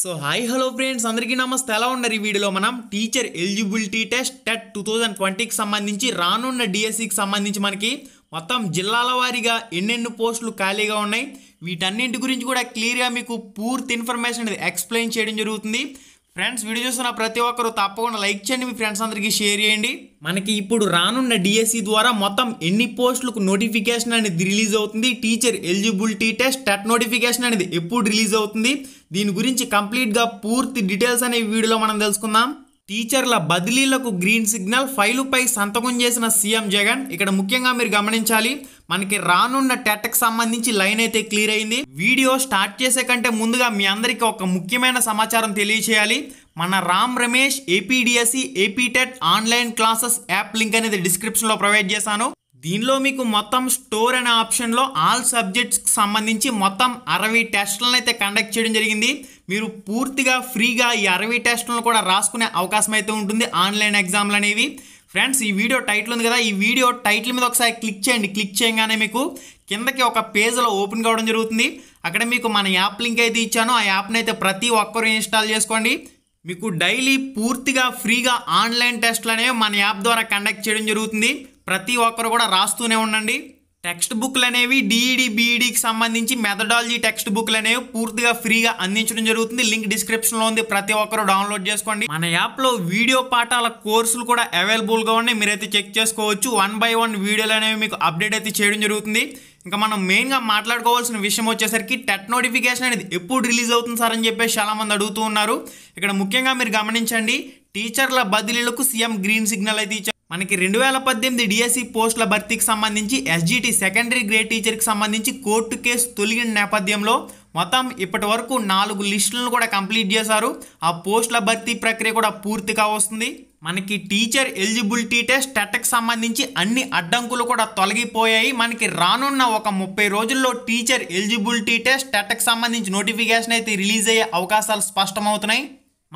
so hi hello friends అందరికీ నమస్తే ఎలా ఉన్నారు ఈ వీడియోలో మనం teacher eligibility test TET two thousand ట్వంటీకి సంబంధించి రానున్న డిఎస్సికి e సంబంధించి మనకి మొత్తం జిల్లాల వారీగా ఎన్నెన్ని పోస్టులు ఖాళీగా ఉన్నాయి వీటన్నింటి గురించి కూడా క్లియర్గా మీకు పూర్తి ఇన్ఫర్మేషన్ అనేది ఎక్స్ప్లెయిన్ చేయడం జరుగుతుంది ఫ్రెండ్స్ వీడియో చూస్తున్న ప్రతి ఒక్కరు తప్పకుండా లైక్ చేయండి మీ ఫ్రెండ్స్ అందరికీ షేర్ చేయండి మనకి ఇప్పుడు రానున్న డిఎస్సి e ద్వారా మొత్తం ఎన్ని పోస్టులకు నోటిఫికేషన్ అనేది రిలీజ్ అవుతుంది teacher eligibility test TET notification అనేది ఎప్పుడు రిలీజ్ అవుతుంది దీని గురించి కంప్లీట్గా పూర్తి డీటెయిల్స్ అనే వీడియోలో మనం తెలుసుకుందాం టీచర్ల బదిలీలకు గ్రీన్ సిగ్నల్ ఫైలుపై సంతకం చేసిన సీఎం జగన్ ఇక్కడ ముఖ్యంగా మీరు గమనించాలి మనకి రానున్న టెట్కి సంబంధించి లైన్ అయితే క్లియర్ అయింది వీడియో స్టార్ట్ చేసే కంటే ముందుగా మీ అందరికీ ఒక ముఖ్యమైన సమాచారం తెలియచేయాలి మన Ram Ramesh APDSC APTET e, online classes app link అనేది డిస్క్రిప్షన్లో ప్రొవైడ్ చేశాను దీనిలో మీకు మొత్తం స్టోర్ అనే ఆప్షన్లో ఆల్ సబ్జెక్ట్స్కి సంబంధించి మొత్తం అరవై టెస్టులను అయితే కండక్ట్ చేయడం జరిగింది మీరు పూర్తిగా ఫ్రీగా ఈ అరవై టెస్టులను కూడా రాసుకునే అవకాశం అయితే ఉంటుంది ఆన్లైన్ ఎగ్జామ్లు అనేవి ఫ్రెండ్స్ ఈ వీడియో టైటిల్ ఉంది కదా ఈ వీడియో టైటిల్ మీద ఒకసారి క్లిక్ చేయండి క్లిక్ చేయగానే మీకు కిందకి ఒక పేజ్లో ఓపెన్ కావడం జరుగుతుంది అక్కడ మీకు మన యాప్ లింక్ అయితే ఇచ్చాను ఆ యాప్ని అయితే ప్రతి ఒక్కరు ఇన్స్టాల్ చేసుకోండి మీకు డైలీ పూర్తిగా ఫ్రీగా ఆన్లైన్ టెస్ట్లు అనేవి మన యాప్ ద్వారా కండక్ట్ చేయడం జరుగుతుంది ప్రతి ఒక్కరు కూడా రాస్తూనే ఉండండి టెక్స్ట్ బుక్లు అనేవి డిఈడి బీఈడికి e e సంబంధించి మెథడాలజీ టెక్స్ట్ బుక్లు అనేవి పూర్తిగా ఫ్రీగా అందించడం జరుగుతుంది లింక్ డిస్క్రిప్షన్లో ఉంది ప్రతి ఒక్కరు డౌన్లోడ్ చేసుకోండి మన యాప్లో వీడియో పాఠాల కోర్సులు కూడా అవైలబుల్గా ఉన్నాయి మీరైతే చెక్ చేసుకోవచ్చు వన్ బై వన్ వీడియోలు అనేవి మీకు అప్డేట్ అయితే చేయడం జరుగుతుంది ఇంకా మనం మెయిన్గా మాట్లాడుకోవాల్సిన విషయం వచ్చేసరికి టెట్ నోటిఫికేషన్ అనేది ఎప్పుడు రిలీజ్ అవుతుంది సార్ అని చెప్పేసి చాలామంది అడుగుతూ ఉన్నారు ఇక్కడ ముఖ్యంగా మీరు గమనించండి టీచర్ల బదిలీలకు సీఎం గ్రీన్ సిగ్నల్ అయితే ఇచ్చారు మనకి రెండు వేల పద్దెనిమిది డిఎస్సి పోస్టుల భర్తీకి సంబంధించి ఎస్జిటి సెకండరీ గ్రేడ్ టీచర్కి సంబంధించి కోర్టు కేసు తొలగిన నేపథ్యంలో మొత్తం ఇప్పటి వరకు నాలుగు లిస్టులను కూడా కంప్లీట్ చేశారు ఆ పోస్టుల భర్తీ ప్రక్రియ కూడా పూర్తిగా వస్తుంది మనకి టీచర్ ఎలిజిబిలిటీ టెస్ట్ టెట్కి సంబంధించి అన్ని అడ్డంకులు కూడా తొలగిపోయాయి మనకి రానున్న ఒక ముప్పై రోజుల్లో టీచర్ ఎలిజిబిలిటీ టెస్ట్ టెట్కి సంబంధించి నోటిఫికేషన్ అయితే రిలీజ్ అయ్యే అవకాశాలు స్పష్టమవుతున్నాయి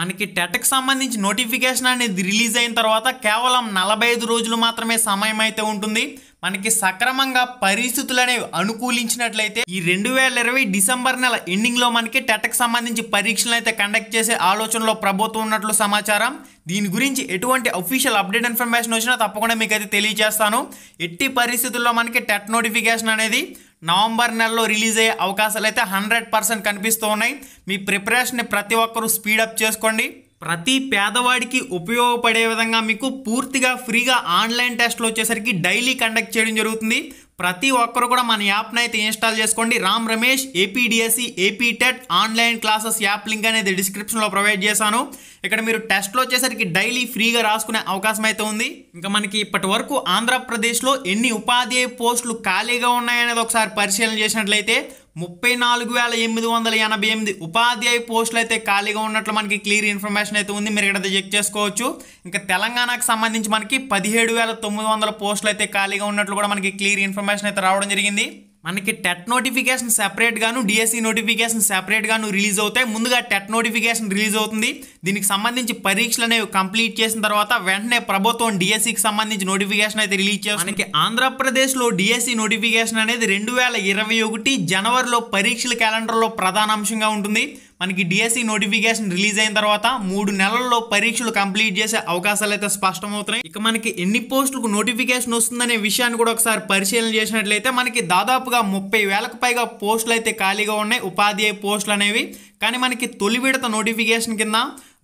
మనకి టెటక్ సంబంధించి నోటిఫికేషన్ అనేది రిలీజ్ అయిన తర్వాత కేవలం నలభై ఐదు రోజులు మాత్రమే సమయం అయితే ఉంటుంది మనకి సక్రమంగా పరిస్థితులు అనేవి అనుకూలించినట్లయితే ఈ రెండు వేల ఇరవై డిసెంబర్ నెల ఎండింగ్లో మనకి టెటక్ సంబంధించి పరీక్షలు అయితే కండక్ట్ చేసే ఆలోచనలో ప్రభుత్వం ఉన్నట్లు సమాచారం దీని గురించి ఎటువంటి అఫీషియల్ అప్డేట్ ఇన్ఫర్మేషన్ వచ్చినా తప్పకుండా అయితే తెలియజేస్తాను ఎట్టి పరిస్థితుల్లో మనకి టెట్ నోటిఫికేషన్ అనేది నవంబర్ నెలలో రిలీజ్ అయ్యే అవకాశాలు అయితే హండ్రెడ్ పర్సెంట్ కనిపిస్తూ ఉన్నాయి మీ ప్రిపరేషన్ని ప్రతి ఒక్కరూ స్పీడప్ చేసుకోండి ప్రతి పేదవాడికి ఉపయోగపడే విధంగా మీకు పూర్తిగా ఫ్రీగా ఆన్లైన్ టెస్ట్లు వచ్చేసరికి డైలీ కండక్ట్ చేయడం జరుగుతుంది ప్రతి ఒక్కరు కూడా మన యాప్ని అయితే ఇన్స్టాల్ చేసుకోండి Ram Ramesh APDSC APTET e online classes app link అనేది డిస్క్రిప్షన్లో ప్రొవైడ్ చేశాను ఇక్కడ మీరు టెస్ట్లో వచ్చేసరికి డైలీ ఫ్రీగా రాసుకునే అవకాశం అయితే ఉంది ఇంకా మనకి ఇప్పటి వరకు ఆంధ్రప్రదేశ్లో ఎన్ని ఉపాధ్యాయ పోస్టులు ఖాళీగా ఉన్నాయనేది ఒకసారి పరిశీలన చేసినట్లయితే ముప్పై నాలుగు వేల ఎనిమిది వందల ఎనభై ఎనిమిది ఉపాధ్యాయ పోస్టులు అయితే ఖాళీగా ఉన్నట్లు మనకి క్లియర్ ఇన్ఫర్మేషన్ అయితే ఉంది మీరు ఇక్కడ చెక్ చేసుకోవచ్చు ఇంకా తెలంగాణకు సంబంధించి మనకి పదిహేడు వేల తొమ్మిది వందల పోస్టులు అయితే ఖాళీగా ఉన్నట్లు కూడా మనకి క్లియర్ ఇన్ఫర్మేషన్ అయితే రావడం జరిగింది మనకి టెట్ నోటిఫికేషన్ సెపరేట్గాను డిఎస్సి నోటిఫికేషన్ సెపరేట్గాను రిలీజ్ అవుతాయి ముందుగా టెట్ నోటిఫికేషన్ రిలీజ్ అవుతుంది దీనికి సంబంధించి పరీక్షలు అనేవి కంప్లీట్ చేసిన తర్వాత వెంటనే ప్రభుత్వం డిఎస్సికి e సంబంధించి నోటిఫికేషన్ అయితే రిలీజ్ చేస్తుంది మనకి ఆంధ్రప్రదేశ్లో డిఎస్సి నోటిఫికేషన్ e అనేది రెండు వేల ఇరవై ఒకటి జనవరిలో పరీక్షల క్యాలెండర్లో ప్రధాన అంశంగా ఉంటుంది మనకి డిఎస్సి నోటిఫికేషన్ రిలీజ్ అయిన తర్వాత మూడు నెలల్లో పరీక్షలు కంప్లీట్ చేసే అవకాశాలు అయితే స్పష్టమవుతున్నాయి ఇక మనకి ఎన్ని పోస్టులకు నోటిఫికేషన్ వస్తుందనే విషయాన్ని కూడా ఒకసారి పరిశీలన చేసినట్లయితే మనకి దాదాపుగా ముప్పై వేలకు పైగా పోస్టులు అయితే ఖాళీగా ఉన్నాయి ఉపాధ్యాయ పోస్టులు అనేవి కానీ మనకి తొలి విడత నోటిఫికేషన్ కింద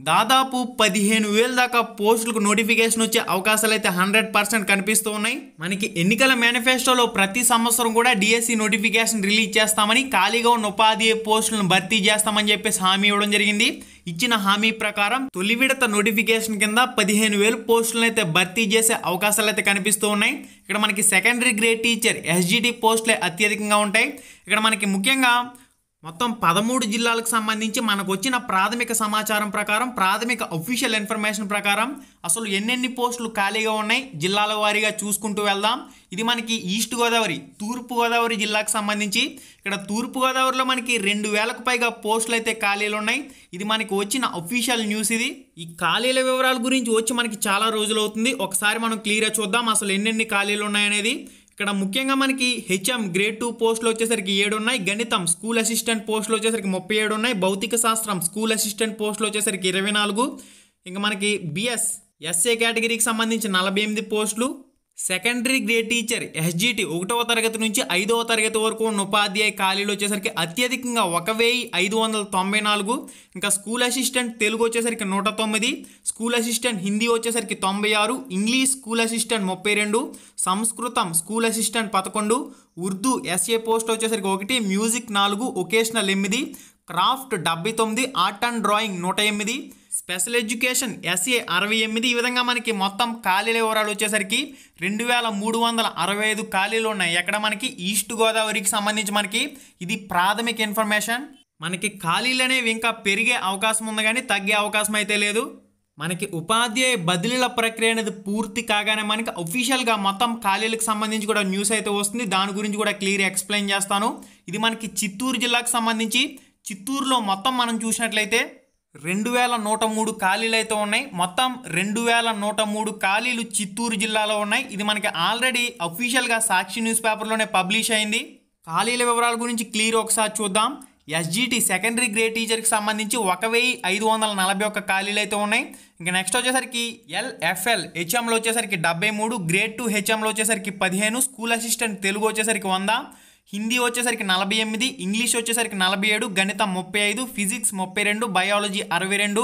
దాదాపు పదిహేను వేల దాకా పోస్టులకు నోటిఫికేషన్ వచ్చే అవకాశాలు అయితే హండ్రెడ్ పర్సెంట్ కనిపిస్తూ ఉన్నాయి మనకి ఎన్నికల మేనిఫెస్టోలో ప్రతి సంవత్సరం కూడా డిఎస్సి e నోటిఫికేషన్ రిలీజ్ చేస్తామని ఖాళీగా ఉన్న ఉపాధి పోస్టులను భర్తీ చేస్తామని చెప్పేసి హామీ ఇవ్వడం జరిగింది ఇచ్చిన హామీ ప్రకారం తొలి విడత నోటిఫికేషన్ కింద పదిహేను వేలు పోస్టులను అయితే భర్తీ చేసే అవకాశాలు అయితే కనిపిస్తూ ఉన్నాయి ఇక్కడ మనకి సెకండరీ గ్రేడ్ టీచర్ ఎస్జిటి పోస్టులే అత్యధికంగా ఉంటాయి ఇక్కడ మనకి ముఖ్యంగా మొత్తం పదమూడు జిల్లాలకు సంబంధించి మనకు వచ్చిన ప్రాథమిక సమాచారం ప్రకారం ప్రాథమిక అఫీషియల్ ఇన్ఫర్మేషన్ ప్రకారం అసలు ఎన్నెన్ని పోస్టులు ఖాళీగా ఉన్నాయి జిల్లాల వారీగా చూసుకుంటూ వెళ్దాం ఇది మనకి ఈస్ట్ గోదావరి తూర్పు గోదావరి జిల్లాకు సంబంధించి ఇక్కడ తూర్పు గోదావరిలో మనకి రెండు వేలకు పైగా పోస్టులు అయితే ఖాళీలు ఉన్నాయి ఇది మనకి వచ్చిన అఫీషియల్ న్యూస్ ఇది ఈ ఖాళీల వివరాల గురించి వచ్చి మనకి చాలా రోజులు అవుతుంది ఒకసారి మనం క్లియర్గా చూద్దాం అసలు ఎన్నెన్ని ఖాళీలు ఉన్నాయనేది ఇక్కడ ముఖ్యంగా మనకి హెచ్ఎం గ్రేడ్ టూ పోస్టులు వచ్చేసరికి ఏడు ఉన్నాయి గణితం స్కూల్ అసిస్టెంట్ పోస్టులు వచ్చేసరికి ముప్పై ఏడు ఉన్నాయి భౌతిక శాస్త్రం స్కూల్ అసిస్టెంట్ పోస్టులు వచ్చేసరికి ఇరవై నాలుగు ఇంకా మనకి బిఎస్ ఎస్ఏ కేటగిరీకి సంబంధించి నలభై ఎనిమిది పోస్టులు సెకండరీ గ్రేడ్ టీచర్ ఎస్జిటి ఒకటవ తరగతి నుంచి ఐదవ తరగతి వరకు ఉన్న ఉపాధ్యాయ ఖాళీలు వచ్చేసరికి అత్యధికంగా ఒక వెయ్యి ఐదు వందల తొంభై నాలుగు ఇంకా స్కూల్ అసిస్టెంట్ తెలుగు వచ్చేసరికి నూట తొమ్మిది స్కూల్ అసిస్టెంట్ హిందీ వచ్చేసరికి తొంభై ఆరు ఇంగ్లీష్ స్కూల్ అసిస్టెంట్ ముప్పై రెండు సంస్కృతం స్కూల్ అసిస్టెంట్ పదకొండు ఉర్దూ ఎస్ఏ పోస్ట్ వచ్చేసరికి ఒకటి మ్యూజిక్ నాలుగు ఒకేషనల్ ఎనిమిది క్రాఫ్ట్ డెబ్బై తొమ్మిది ఆర్ట్ అండ్ డ్రాయింగ్ నూట ఎనిమిది స్పెషల్ ఎడ్యుకేషన్ ఎస్ఏ అరవై ఎనిమిది ఈ విధంగా మనకి మొత్తం ఖాళీల వివరాలు వచ్చేసరికి రెండు వేల మూడు వందల అరవై ఐదు ఖాళీలు ఉన్నాయి ఎక్కడ మనకి ఈస్ట్ గోదావరికి సంబంధించి మనకి ఇది ప్రాథమిక ఇన్ఫర్మేషన్ మనకి ఖాళీలు అనేవి ఇంకా పెరిగే అవకాశం ఉంది కానీ తగ్గే అవకాశం అయితే లేదు మనకి ఉపాధ్యాయ బదిలీల ప్రక్రియ అనేది పూర్తి కాగానే మనకి అఫీషియల్గా మొత్తం ఖాళీలకు సంబంధించి కూడా న్యూస్ అయితే వస్తుంది దాని గురించి కూడా క్లియర్ ఎక్స్ప్లెయిన్ చేస్తాను ఇది మనకి చిత్తూరు జిల్లాకు సంబంధించి చిత్తూరులో మొత్తం మనం చూసినట్లయితే రెండు వేల నూట మూడు ఖాళీలు అయితే ఉన్నాయి మొత్తం రెండు వేల నూట మూడు ఖాళీలు చిత్తూరు జిల్లాలో ఉన్నాయి ఇది మనకి ఆల్రెడీ అఫీషియల్గా సాక్షి న్యూస్ పేపర్లోనే పబ్లిష్ అయింది ఖాళీల వివరాల గురించి క్లియర్ ఒకసారి చూద్దాం ఎస్జిటి సెకండరీ గ్రేడ్ టీచర్కి సంబంధించి ఒక వెయ్యి ఐదు వందల నలభై ఒక్క ఖాళీలు అయితే ఉన్నాయి ఇంకా నెక్స్ట్ వచ్చేసరికి ఎల్ఎఫ్ఎల్ హెచ్ఎంలో వచ్చేసరికి డెబ్బై మూడు గ్రేడ్ టూ హెచ్ఎంలో వచ్చేసరికి పదిహేను స్కూల్ అసిస్టెంట్ తెలుగు వచ్చేసరికి వంద హిందీ వచ్చేసరికి నలభై ఎనిమిది ఇంగ్లీష్ వచ్చేసరికి నలభై ఏడు గణితం ముప్పై ఐదు ఫిజిక్స్ ముప్పై రెండు బయాలజీ అరవై రెండు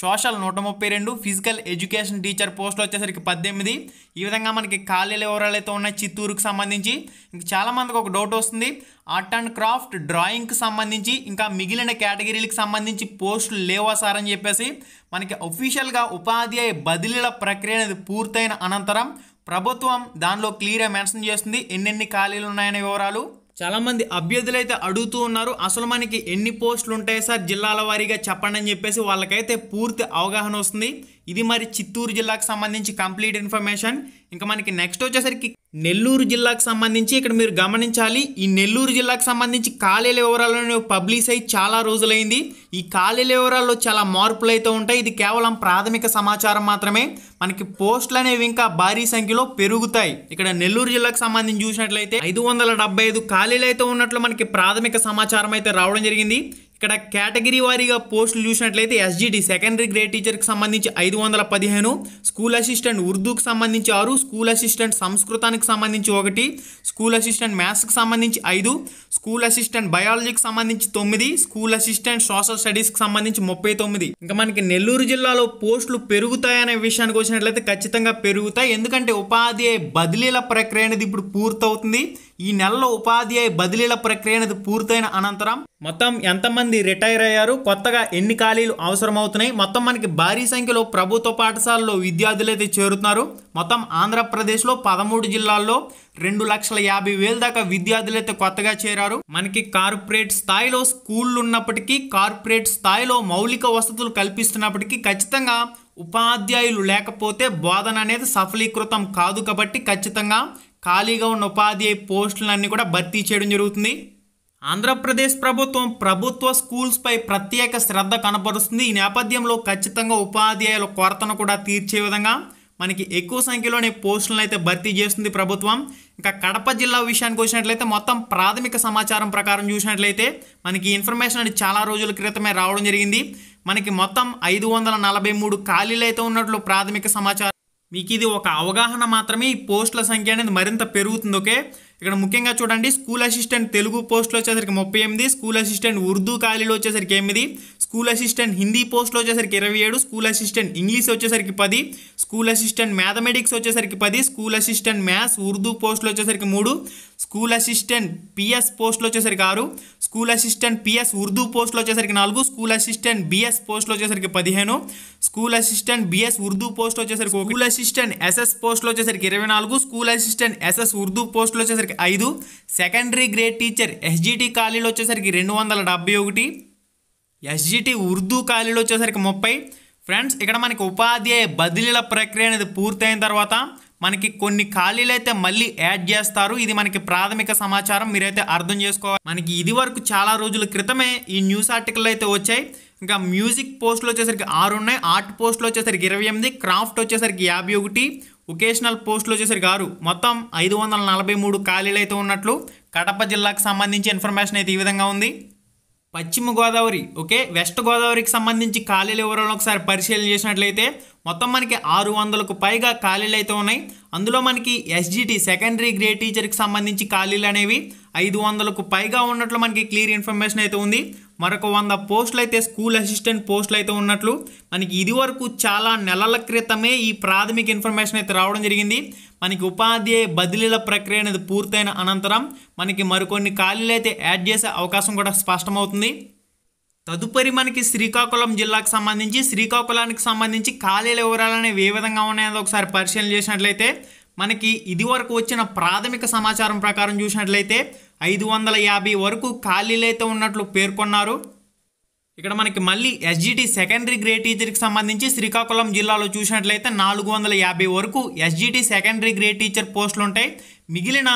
సోషల్ నూట ముప్పై రెండు ఫిజికల్ ఎడ్యుకేషన్ టీచర్ పోస్ట్ వచ్చేసరికి పద్దెనిమిది ఈ విధంగా మనకి ఖాళీల వివరాలు అయితే ఉన్నాయి చిత్తూరుకు సంబంధించి ఇంకా చాలామందికి ఒక డౌట్ వస్తుంది ఆర్ట్ అండ్ క్రాఫ్ట్ డ్రాయింగ్కి సంబంధించి ఇంకా మిగిలిన కేటగిరీలకు సంబంధించి పోస్టులు లేవా సార్ అని చెప్పేసి మనకి అఫీషియల్గా ఉపాధ్యాయ బదిలీల ప్రక్రియ అనేది పూర్తయిన అనంతరం ప్రభుత్వం దానిలో క్లియర్గా మెన్షన్ చేస్తుంది ఎన్నెన్ని ఖాళీలు ఉన్నాయనే వివరాలు చాలామంది అభ్యర్థులు అయితే అడుగుతూ ఉన్నారు అసలు మనకి ఎన్ని పోస్టులు ఉంటాయి సార్ జిల్లాల వారీగా చెప్పండి అని చెప్పేసి వాళ్ళకైతే పూర్తి అవగాహన వస్తుంది ఇది మరి చిత్తూరు జిల్లాకు సంబంధించి కంప్లీట్ ఇన్ఫర్మేషన్ ఇంకా మనకి నెక్స్ట్ వచ్చేసరికి నెల్లూరు జిల్లాకు సంబంధించి ఇక్కడ మీరు గమనించాలి ఈ నెల్లూరు జిల్లాకు సంబంధించి ఖాళీల వివరాలను పబ్లిష్ అయ్యి చాలా రోజులైంది ఈ ఖాళీల వివరాల్లో చాలా మార్పులు అయితే ఉంటాయి ఇది కేవలం ప్రాథమిక సమాచారం మాత్రమే మనకి పోస్టులు అనేవి ఇంకా భారీ సంఖ్యలో పెరుగుతాయి ఇక్కడ నెల్లూరు జిల్లాకు సంబంధించి చూసినట్లయితే ఐదు వందల ఐదు అయితే ఉన్నట్లు మనకి ప్రాథమిక సమాచారం అయితే రావడం జరిగింది ఇక్కడ కేటగిరీ వారీగా పోస్టులు చూసినట్లయితే ఎస్జిటి సెకండరీ గ్రేడ్ టీచర్కి సంబంధించి ఐదు వందల పదిహేను స్కూల్ అసిస్టెంట్ ఉర్దూకి సంబంధించి ఆరు స్కూల్ అసిస్టెంట్ సంస్కృతానికి సంబంధించి ఒకటి స్కూల్ అసిస్టెంట్ మ్యాథ్స్కి సంబంధించి ఐదు స్కూల్ అసిస్టెంట్ బయాలజీకి సంబంధించి తొమ్మిది స్కూల్ అసిస్టెంట్ సోషల్ స్టడీస్కి సంబంధించి ముప్పై తొమ్మిది ఇంకా మనకి నెల్లూరు జిల్లాలో పోస్టులు పెరుగుతాయనే విషయానికి వచ్చినట్లయితే ఖచ్చితంగా పెరుగుతాయి ఎందుకంటే ఉపాధి బదిలీల ప్రక్రియ అనేది ఇప్పుడు పూర్తవుతుంది ఈ నెలలో ఉపాధ్యాయ బదిలీల ప్రక్రియ అనేది పూర్తయిన అనంతరం మొత్తం ఎంతమంది రిటైర్ అయ్యారు కొత్తగా ఎన్ని ఖాళీలు అవసరమవుతున్నాయి మొత్తం మనకి భారీ సంఖ్యలో ప్రభుత్వ పాఠశాలలో విద్యార్థులు అయితే చేరుతున్నారు మొత్తం ఆంధ్రప్రదేశ్లో పదమూడు జిల్లాల్లో రెండు లక్షల యాభై వేల దాకా విద్యార్థులు అయితే కొత్తగా చేరారు మనకి కార్పొరేట్ స్థాయిలో స్కూళ్ళు ఉన్నప్పటికీ కార్పొరేట్ స్థాయిలో మౌలిక వసతులు కల్పిస్తున్నప్పటికీ ఖచ్చితంగా ఉపాధ్యాయులు లేకపోతే బోధన అనేది సఫలీకృతం కాదు కాబట్టి ఖచ్చితంగా ఖాళీగా ఉన్న ఉపాధి పోస్టులన్నీ కూడా భర్తీ చేయడం జరుగుతుంది ఆంధ్రప్రదేశ్ ప్రభుత్వం ప్రభుత్వ స్కూల్స్పై ప్రత్యేక శ్రద్ధ కనపరుస్తుంది ఈ నేపథ్యంలో ఖచ్చితంగా ఉపాధ్యాయుల కొరతను కూడా తీర్చే విధంగా మనకి ఎక్కువ సంఖ్యలోనే పోస్టులను అయితే భర్తీ చేస్తుంది ప్రభుత్వం ఇంకా కడప జిల్లా విషయానికి వచ్చినట్లయితే మొత్తం ప్రాథమిక సమాచారం ప్రకారం చూసినట్లయితే మనకి ఇన్ఫర్మేషన్ అనేది చాలా రోజుల క్రితమే రావడం జరిగింది మనకి మొత్తం ఐదు వందల నలభై మూడు ఖాళీలు అయితే ఉన్నట్లు ప్రాథమిక సమాచారం మీకు ఇది ఒక అవగాహన మాత్రమే ఈ పోస్టుల సంఖ్య అనేది మరింత పెరుగుతుంది ఓకే ఇక్కడ ముఖ్యంగా చూడండి స్కూల్ అసిస్టెంట్ తెలుగు పోస్టులు వచ్చేసరికి ముప్పై ఎనిమిది స్కూల్ అసిస్టెంట్ ఉర్దూ ఖాళీలు వచ్చేసరికి ఎనిమిది స్కూల్ అసిస్టెంట్ హిందీ పోస్ట్లో వచ్చేసరికి ఇరవై ఏడు స్కూల్ అసిస్టెంట్ ఇంగ్లీష్ వచ్చేసరికి పది స్కూల్ అసిస్టెంట్ మ్యాథమెటిక్స్ వచ్చేసరికి పది స్కూల్ అసిస్టెంట్ మ్యాథ్స్ ఉర్దూ పోస్ట్లో వచ్చేసరికి మూడు స్కూల్ అసిస్టెంట్ పిఎస్ పోస్ట్లో వచ్చేసరికి ఆరు స్కూల్ అసిస్టెంట్ పిఎస్ ఉర్దూ పోస్ట్లో వచ్చేసరికి నాలుగు స్కూల్ అసిస్టెంట్ బిఎస్ పోస్ట్లో వచ్చేసరికి పదిహేను స్కూల్ అసిస్టెంట్ బిఎస్ ఉర్దూ పోస్ట్లో వచ్చేసరికి స్కూల్ అసిస్టెంట్ ఎస్ఎస్ పోస్ట్లో వచ్చేసరికి ఇరవై నాలుగు స్కూల్ అసిస్టెంట్ ఎస్ఎస్ ఉర్దూ పోస్ట్లో వచ్చేసరికి ఐదు సెకండరీ గ్రేడ్ టీచర్ ఎస్జిటి ఖాళీలు వచ్చేసరికి రెండు వందల డెబ్బై ఒకటి ఎస్జిటి ఉర్దూ ఖాళీలు వచ్చేసరికి ముప్పై ఫ్రెండ్స్ ఇక్కడ మనకి ఉపాధ్యాయ బదిలీల ప్రక్రియ అనేది పూర్తయిన తర్వాత మనకి కొన్ని ఖాళీలు అయితే మళ్ళీ యాడ్ చేస్తారు ఇది మనకి ప్రాథమిక సమాచారం మీరైతే అర్థం చేసుకోవాలి మనకి ఇది వరకు చాలా రోజుల క్రితమే ఈ న్యూస్ ఆర్టికల్ అయితే వచ్చాయి ఇంకా మ్యూజిక్ పోస్టులు వచ్చేసరికి ఆరు ఉన్నాయి ఆర్ట్ పోస్టులు వచ్చేసరికి ఇరవై ఎనిమిది క్రాఫ్ట్ వచ్చేసరికి యాభై ఒకటి వొకేషనల్ పోస్టులు వచ్చేసరికి ఆరు మొత్తం ఐదు వందల నలభై మూడు ఖాళీలు అయితే ఉన్నట్లు కడప జిల్లాకు సంబంధించి ఇన్ఫర్మేషన్ అయితే ఈ విధంగా ఉంది పశ్చిమ గోదావరి ఓకే వెస్ట్ గోదావరికి సంబంధించి ఖాళీల వివరాలను ఒకసారి పరిశీలన చేసినట్లయితే మొత్తం మనకి ఆరు వందలకు పైగా ఖాళీలు అయితే ఉన్నాయి అందులో మనకి ఎస్జిటి సెకండరీ గ్రేడ్ టీచర్కి సంబంధించి ఖాళీలు అనేవి ఐదు వందలకు పైగా ఉన్నట్లు మనకి క్లియర్ ఇన్ఫర్మేషన్ అయితే ఉంది మరొక వంద పోస్టులు అయితే స్కూల్ అసిస్టెంట్ పోస్టులు అయితే ఉన్నట్లు మనకి ఇదివరకు చాలా నెలల క్రితమే ఈ ప్రాథమిక ఇన్ఫర్మేషన్ అయితే రావడం జరిగింది మనకి ఉపాధ్యాయ బదిలీల ప్రక్రియ అనేది పూర్తయిన అనంతరం మనకి మరికొన్ని ఖాళీలు అయితే యాడ్ చేసే అవకాశం కూడా స్పష్టమవుతుంది తదుపరి మనకి శ్రీకాకుళం జిల్లాకు సంబంధించి శ్రీకాకుళానికి సంబంధించి ఖాళీల వివరాలు అనేవి ఏ విధంగా ఉన్నాయో ఒకసారి పరిశీలన చేసినట్లయితే మనకి ఇది వరకు వచ్చిన ప్రాథమిక సమాచారం ప్రకారం చూసినట్లయితే ఐదు వందల యాభై వరకు ఖాళీలైతే ఉన్నట్లు పేర్కొన్నారు ఇక్కడ మనకి మళ్ళీ ఎస్జిటి సెకండరీ గ్రేడ్ టీచర్కి సంబంధించి శ్రీకాకుళం జిల్లాలో చూసినట్లయితే నాలుగు వందల యాభై వరకు ఎస్జిటి సెకండరీ గ్రేడ్ టీచర్ పోస్టులు ఉంటాయి మిగిలిన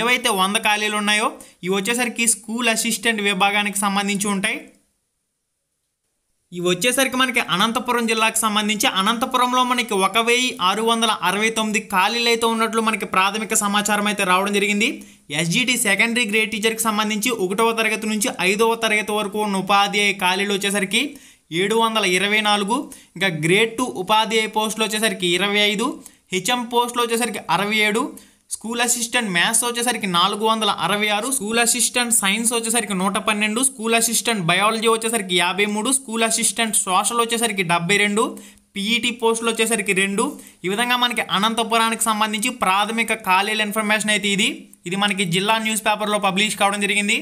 ఏవైతే వంద ఖాళీలు ఉన్నాయో ఇవి వచ్చేసరికి స్కూల్ అసిస్టెంట్ విభాగానికి సంబంధించి ఉంటాయి ఇవి వచ్చేసరికి మనకి అనంతపురం జిల్లాకు సంబంధించి అనంతపురంలో మనకి ఒక వెయ్యి ఆరు వందల అరవై తొమ్మిది ఖాళీలు అయితే ఉన్నట్లు మనకి ప్రాథమిక సమాచారం అయితే రావడం జరిగింది ఎస్జిటి సెకండరీ గ్రేడ్ టీచర్కి సంబంధించి ఒకటవ తరగతి నుంచి ఐదవ తరగతి వరకు ఉన్న ఉపాధ్యాయ ఖాళీలు వచ్చేసరికి ఏడు వందల ఇరవై నాలుగు ఇంకా గ్రేడ్ టూ ఉపాధ్యాయ పోస్టులు వచ్చేసరికి ఇరవై ఐదు హెచ్ఎం పోస్టులు వచ్చేసరికి అరవై ఏడు స్కూల్ అసిస్టెంట్ మ్యాథ్స్ వచ్చేసరికి నాలుగు వందల అరవై ఆరు స్కూల్ అసిస్టెంట్ సైన్స్ వచ్చేసరికి నూట పన్నెండు స్కూల్ అసిస్టెంట్ బయాలజీ వచ్చేసరికి యాభై మూడు స్కూల్ అసిస్టెంట్ సోషల్ వచ్చేసరికి డెబ్బై రెండు పీఈటీ పోస్టులు వచ్చేసరికి రెండు ఈ విధంగా మనకి అనంతపురానికి సంబంధించి ప్రాథమిక ఖాళీల ఇన్ఫర్మేషన్ అయితే ఇది ఇది మనకి జిల్లా న్యూస్ పేపర్లో పబ్లిష్ కావడం జరిగింది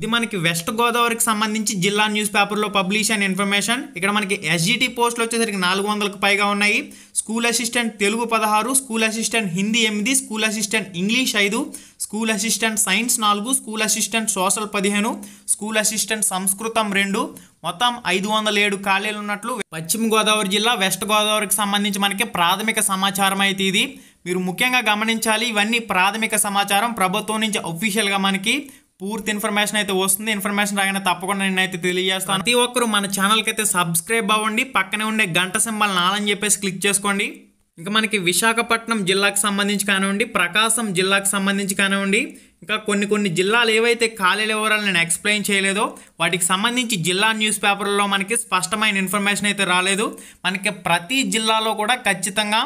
ఇది మనకి వెస్ట్ గోదావరికి సంబంధించి జిల్లా న్యూస్ పేపర్లో పబ్లిష్ అయిన ఇన్ఫర్మేషన్ ఇక్కడ మనకి ఎస్జిటి పోస్టులు వచ్చేసరికి నాలుగు వందలకు పైగా ఉన్నాయి స్కూల్ అసిస్టెంట్ తెలుగు పదహారు స్కూల్ అసిస్టెంట్ హిందీ ఎనిమిది స్కూల్ అసిస్టెంట్ ఇంగ్లీష్ ఐదు స్కూల్ అసిస్టెంట్ సైన్స్ నాలుగు స్కూల్ అసిస్టెంట్ సోషల్ పదిహేను స్కూల్ అసిస్టెంట్ సంస్కృతం రెండు మొత్తం ఐదు వందల ఏడు ఖాళీలు ఉన్నట్లు పశ్చిమ గోదావరి జిల్లా వెస్ట్ గోదావరికి సంబంధించి మనకి ప్రాథమిక సమాచారం అయితే ఇది మీరు ముఖ్యంగా గమనించాలి ఇవన్నీ ప్రాథమిక సమాచారం ప్రభుత్వం నుంచి అఫీషియల్గా మనకి పూర్తి ఇన్ఫర్మేషన్ అయితే వస్తుంది ఇన్ఫర్మేషన్ రాగానే తప్పకుండా నేనైతే తెలియజేస్తాను ప్రతి ఒక్కరు మన ఛానల్కి అయితే సబ్స్క్రైబ్ అవ్వండి పక్కనే ఉండే గంట సింబల్ నాలని చెప్పేసి క్లిక్ చేసుకోండి ఇంకా మనకి విశాఖపట్నం జిల్లాకు సంబంధించి కానివ్వండి ప్రకాశం జిల్లాకు సంబంధించి కానివ్వండి ఇంకా కొన్ని కొన్ని జిల్లాలు ఏవైతే ఖాళీల వివరాలు నేను ఎక్స్ప్లెయిన్ చేయలేదో వాటికి సంబంధించి జిల్లా న్యూస్ పేపర్లో మనకి స్పష్టమైన ఇన్ఫర్మేషన్ అయితే రాలేదు మనకి ప్రతి జిల్లాలో కూడా ఖచ్చితంగా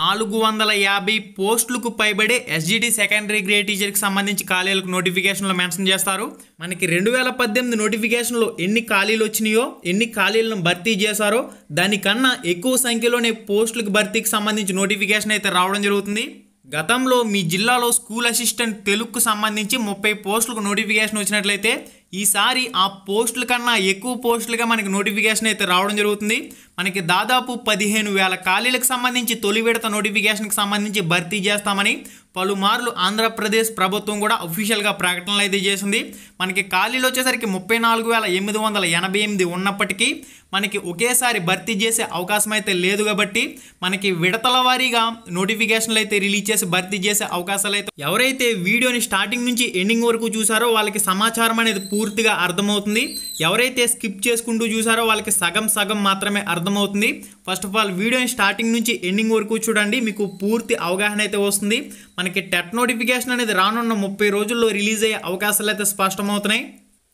నాలుగు వందల యాభై పోస్టులకు పైబడే ఎస్జిటి సెకండరీ గ్రేడ్ టీచర్కి సంబంధించి ఖాళీలకు నోటిఫికేషన్లో మెన్షన్ చేస్తారు మనకి రెండు వేల పద్దెనిమిది నోటిఫికేషన్లో ఎన్ని ఖాళీలు వచ్చినాయో ఎన్ని ఖాళీలను భర్తీ చేశారో దానికన్నా ఎక్కువ సంఖ్యలోనే పోస్టులకు భర్తీకి సంబంధించి నోటిఫికేషన్ అయితే రావడం జరుగుతుంది గతంలో మీ జిల్లాలో స్కూల్ అసిస్టెంట్ తెలుగుకు సంబంధించి ముప్పై పోస్టులకు నోటిఫికేషన్ వచ్చినట్లయితే ఈసారి ఆ పోస్టుల కన్నా ఎక్కువ పోస్టులుగా మనకి నోటిఫికేషన్ అయితే రావడం జరుగుతుంది మనకి దాదాపు పదిహేను వేల ఖాళీలకు సంబంధించి తొలి విడత నోటిఫికేషన్కి సంబంధించి భర్తీ చేస్తామని పలుమార్లు ఆంధ్రప్రదేశ్ ప్రభుత్వం కూడా అఫీషియల్గా ప్రకటనలు అయితే చేసింది మనకి ఖాళీలు వచ్చేసరికి ముప్పై నాలుగు వేల ఎనిమిది వందల ఎనభై ఎనిమిది ఉన్నప్పటికీ మనకి ఒకేసారి భర్తీ చేసే అవకాశం అయితే లేదు కాబట్టి మనకి విడతల వారీగా నోటిఫికేషన్లు అయితే రిలీజ్ చేసి భర్తీ చేసే అవకాశాలు అయితే ఎవరైతే వీడియోని స్టార్టింగ్ నుంచి ఎండింగ్ వరకు చూసారో వాళ్ళకి సమాచారం అనేది పూర్తిగా అర్థమవుతుంది ఎవరైతే స్కిప్ చేసుకుంటూ చూసారో వాళ్ళకి సగం సగం మాత్రమే అర్థమవుతుంది ఫస్ట్ ఆఫ్ ఆల్ వీడియోని స్టార్టింగ్ నుంచి ఎండింగ్ వరకు చూడండి మీకు పూర్తి అవగాహన అయితే వస్తుంది మనకి టెట్ నోటిఫికేషన్ అనేది రానున్న ముప్పై రోజుల్లో రిలీజ్ అయ్యే అవకాశాలు అయితే స్పష్టమవుతున్నాయి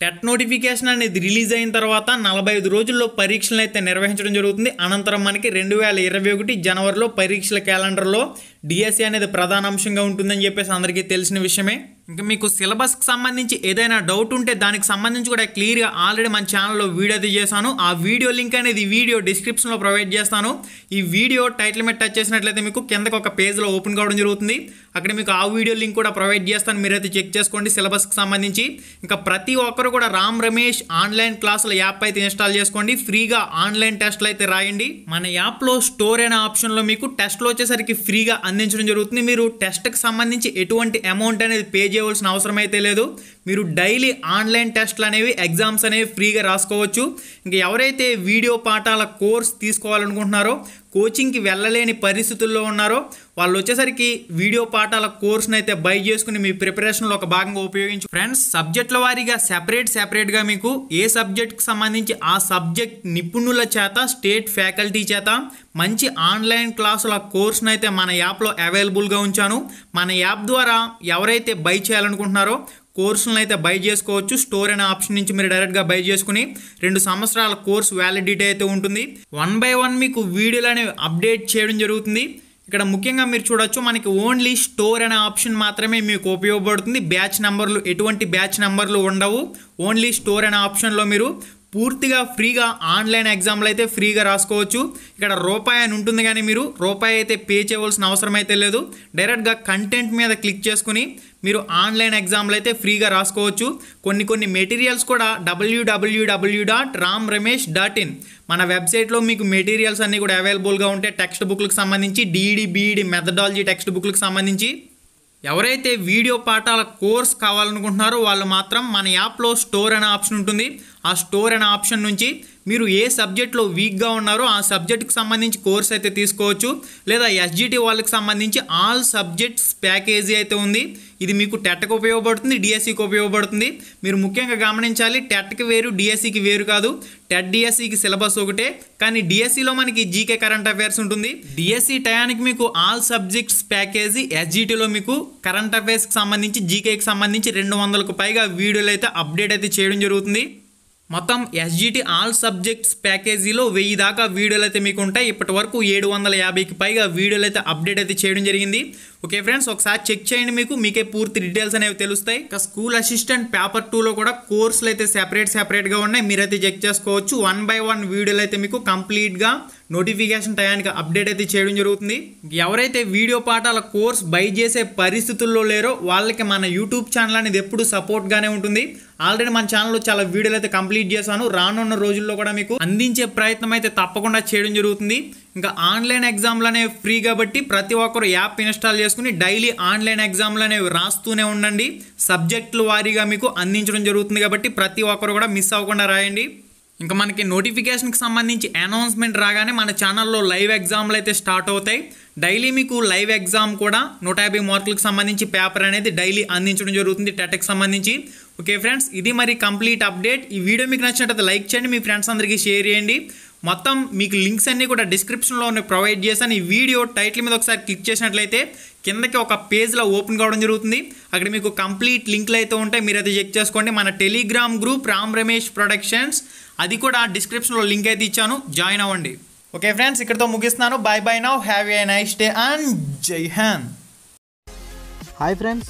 టెట్ నోటిఫికేషన్ అనేది రిలీజ్ అయిన తర్వాత నలభై ఐదు రోజుల్లో పరీక్షలను అయితే నిర్వహించడం జరుగుతుంది అనంతరం మనకి రెండు వేల ఇరవై ఒకటి జనవరిలో పరీక్షల క్యాలెండర్లో డిఎస్సి e అనేది ప్రధాన అంశంగా ఉంటుందని చెప్పేసి అందరికీ తెలిసిన విషయమే ఇంకా మీకు సిలబస్కి సంబంధించి ఏదైనా డౌట్ ఉంటే దానికి సంబంధించి కూడా క్లియర్గా ఆల్రెడీ మన ఛానల్లో వీడియో అయితే చేశాను ఆ వీడియో లింక్ అనేది వీడియో డిస్క్రిప్షన్లో ప్రొవైడ్ చేస్తాను ఈ వీడియో టైటిల్ మీద టచ్ చేసినట్లయితే మీకు కిందకు ఒక పేజ్లో ఓపెన్ కావడం జరుగుతుంది అక్కడ మీకు ఆ వీడియో లింక్ కూడా ప్రొవైడ్ చేస్తాను మీరైతే చెక్ చేసుకోండి సిలబస్కి సంబంధించి ఇంకా ప్రతి ఒక్కరు కూడా రామ్ రమేష్ ఆన్లైన్ క్లాసుల యాప్ అయితే ఇన్స్టాల్ చేసుకోండి ఫ్రీగా ఆన్లైన్ టెస్ట్లు అయితే రాయండి మన యాప్లో స్టోర్ అయిన ఆప్షన్లో మీకు టెస్ట్లు వచ్చేసరికి ఫ్రీగా అందించడం జరుగుతుంది మీరు టెస్ట్కి సంబంధించి ఎటువంటి అమౌంట్ అనేది పే చేయవలసిన అవసరం అయితే లేదు మీరు డైలీ ఆన్లైన్ టెస్ట్లు అనేవి ఎగ్జామ్స్ అనేవి ఫ్రీగా రాసుకోవచ్చు ఇంకా ఎవరైతే వీడియో పాఠాల కోర్స్ తీసుకోవాలనుకుంటున్నారో కోచింగ్కి వెళ్ళలేని పరిస్థితుల్లో ఉన్నారో వాళ్ళు వచ్చేసరికి వీడియో పాఠాల కోర్స్ని అయితే బై చేసుకుని మీ ప్రిపరేషన్లో ఒక భాగంగా ఉపయోగించు ఫ్రెండ్స్ సబ్జెక్టుల వారీగా సెపరేట్ సెపరేట్గా మీకు ఏ సబ్జెక్ట్కి సంబంధించి ఆ సబ్జెక్ట్ నిపుణుల చేత స్టేట్ ఫ్యాకల్టీ చేత మంచి ఆన్లైన్ క్లాసుల కోర్స్ని అయితే మన యాప్లో అవైలబుల్గా ఉంచాను మన యాప్ ద్వారా ఎవరైతే బై చేయాలనుకుంటున్నారో కోర్సులను అయితే బై చేసుకోవచ్చు స్టోర్ అనే ఆప్షన్ నుంచి మీరు డైరెక్ట్గా బై చేసుకుని రెండు సంవత్సరాల కోర్స్ వ్యాలిడిటీ అయితే ఉంటుంది వన్ బై వన్ మీకు వీడియోలు అప్డేట్ చేయడం జరుగుతుంది ఇక్కడ ముఖ్యంగా మీరు చూడొచ్చు మనకి ఓన్లీ స్టోర్ అనే ఆప్షన్ మాత్రమే మీకు ఉపయోగపడుతుంది బ్యాచ్ నెంబర్లు ఎటువంటి బ్యాచ్ నెంబర్లు ఉండవు ఓన్లీ స్టోర్ అనే ఆప్షన్లో మీరు పూర్తిగా ఫ్రీగా ఆన్లైన్ ఎగ్జామ్లు అయితే ఫ్రీగా రాసుకోవచ్చు ఇక్కడ రూపాయి అని ఉంటుంది కానీ మీరు రూపాయి అయితే పే చేయవలసిన అవసరం అయితే లేదు డైరెక్ట్గా కంటెంట్ మీద క్లిక్ చేసుకుని మీరు ఆన్లైన్ ఎగ్జామ్లు అయితే ఫ్రీగా రాసుకోవచ్చు కొన్ని కొన్ని మెటీరియల్స్ కూడా WWW dot Ram Ramesh dot in మన వెబ్సైట్లో మీకు మెటీరియల్స్ అన్నీ కూడా అవైలబుల్గా ఉంటాయి టెక్స్ట్ బుక్లకు సంబంధించి డీఈడి బీఈడి మెథడాలజీ టెక్స్ట్ బుక్లకు సంబంధించి ఎవరైతే వీడియో పాఠాల కోర్స్ కావాలనుకుంటున్నారో వాళ్ళు మాత్రం మన యాప్లో స్టోర్ అనే ఆప్షన్ ఉంటుంది ఆ స్టోర్ అనే ఆప్షన్ నుంచి మీరు ఏ సబ్జెక్ట్లో వీక్గా ఉన్నారో ఆ సబ్జెక్ట్కి సంబంధించి కోర్స్ అయితే తీసుకోవచ్చు లేదా ఎస్జిటి వాళ్ళకి సంబంధించి ఆల్ సబ్జెక్ట్స్ ప్యాకేజీ అయితే ఉంది ఇది మీకు టెట్కు ఉపయోగపడుతుంది డిఎస్సికి ఉపయోగపడుతుంది మీరు ముఖ్యంగా గమనించాలి టెట్కి వేరు డిఎస్సికి వేరు కాదు టెట్ డిఎస్సికి సిలబస్ ఒకటే కానీ డిఎస్సిలో మనకి జీకే కరెంట్ అఫైర్స్ ఉంటుంది డిఎస్సి టయానికి మీకు ఆల్ సబ్జెక్ట్స్ ప్యాకేజీ ఎస్జిటిలో మీకు కరెంట్ అఫైర్స్కి సంబంధించి జీకేకి సంబంధించి రెండు వందలకు పైగా వీడియోలు అయితే అప్డేట్ అయితే చేయడం జరుగుతుంది మొత్తం ఎస్జిటి ఆల్ సబ్జెక్ట్స్ ప్యాకేజీలో వెయ్యి దాకా వీడియోలు అయితే మీకు ఉంటాయి ఇప్పటి వరకు ఏడు వందల యాభైకి పైగా వీడియోలు అయితే అప్డేట్ అయితే చేయడం జరిగింది ఓకే ఫ్రెండ్స్ ఒకసారి చెక్ చేయండి మీకు మీకే పూర్తి డీటెయిల్స్ అనేవి తెలుస్తాయి ఇంకా స్కూల్ అసిస్టెంట్ పేపర్ టూలో కూడా కోర్సులు అయితే సెపరేట్ సెపరేట్గా ఉన్నాయి మీరైతే చెక్ చేసుకోవచ్చు వన్ బై వన్ వీడియోలు అయితే మీకు కంప్లీట్గా నోటిఫికేషన్ టయానికి అప్డేట్ అయితే చేయడం జరుగుతుంది ఎవరైతే వీడియో పాఠాల కోర్స్ బై చేసే పరిస్థితుల్లో లేరో వాళ్ళకి మన యూట్యూబ్ ఛానల్ అనేది ఎప్పుడు సపోర్ట్గానే ఉంటుంది ఆల్రెడీ మన ఛానల్లో చాలా వీడియోలు అయితే కంప్లీట్ చేశాను రానున్న రోజుల్లో కూడా మీకు అందించే ప్రయత్నం అయితే తప్పకుండా చేయడం జరుగుతుంది ఇంకా ఆన్లైన్ ఎగ్జామ్లు అనేవి ఫ్రీ కాబట్టి ప్రతి ఒక్కరు యాప్ ఇన్స్టాల్ చేసుకుని డైలీ ఆన్లైన్ ఎగ్జామ్లు అనేవి రాస్తూనే ఉండండి సబ్జెక్టుల వారీగా మీకు అందించడం జరుగుతుంది కాబట్టి ప్రతి ఒక్కరు కూడా మిస్ అవ్వకుండా రాయండి ఇంకా మనకి నోటిఫికేషన్కి సంబంధించి అనౌన్స్మెంట్ రాగానే మన ఛానల్లో లైవ్ ఎగ్జామ్లు అయితే స్టార్ట్ అవుతాయి డైలీ మీకు లైవ్ ఎగ్జామ్ కూడా నూట యాభై మార్కులకు సంబంధించి పేపర్ అనేది డైలీ అందించడం జరుగుతుంది టెట్కి సంబంధించి ఓకే ఫ్రెండ్స్ ఇది మరి కంప్లీట్ అప్డేట్ ఈ వీడియో మీకు నచ్చినట్లయితే లైక్ చేయండి మీ ఫ్రెండ్స్ అందరికీ షేర్ చేయండి మొత్తం మీకు లింక్స్ అన్నీ కూడా డిస్క్రిప్షన్లో ప్రొవైడ్ చేశాను ఈ వీడియో టైటిల్ మీద ఒకసారి క్లిక్ చేసినట్లయితే కిందకి ఒక పేజ్లో ఓపెన్ కావడం జరుగుతుంది అక్కడ మీకు కంప్లీట్ లింక్లు అయితే ఉంటాయి మీరు అయితే చెక్ చేసుకోండి మన Telegram group Ram Ramesh productions అది కూడా డిస్క్రిప్షన్లో లింక్ అయితే ఇచ్చాను జాయిన్ అవ్వండి ఓకే ఫ్రెండ్స్ ఇక్కడతో ముగిస్తున్నాను bye bye now have a nice day and జై హ్యాన్ హాయ్ ఫ్రెండ్స్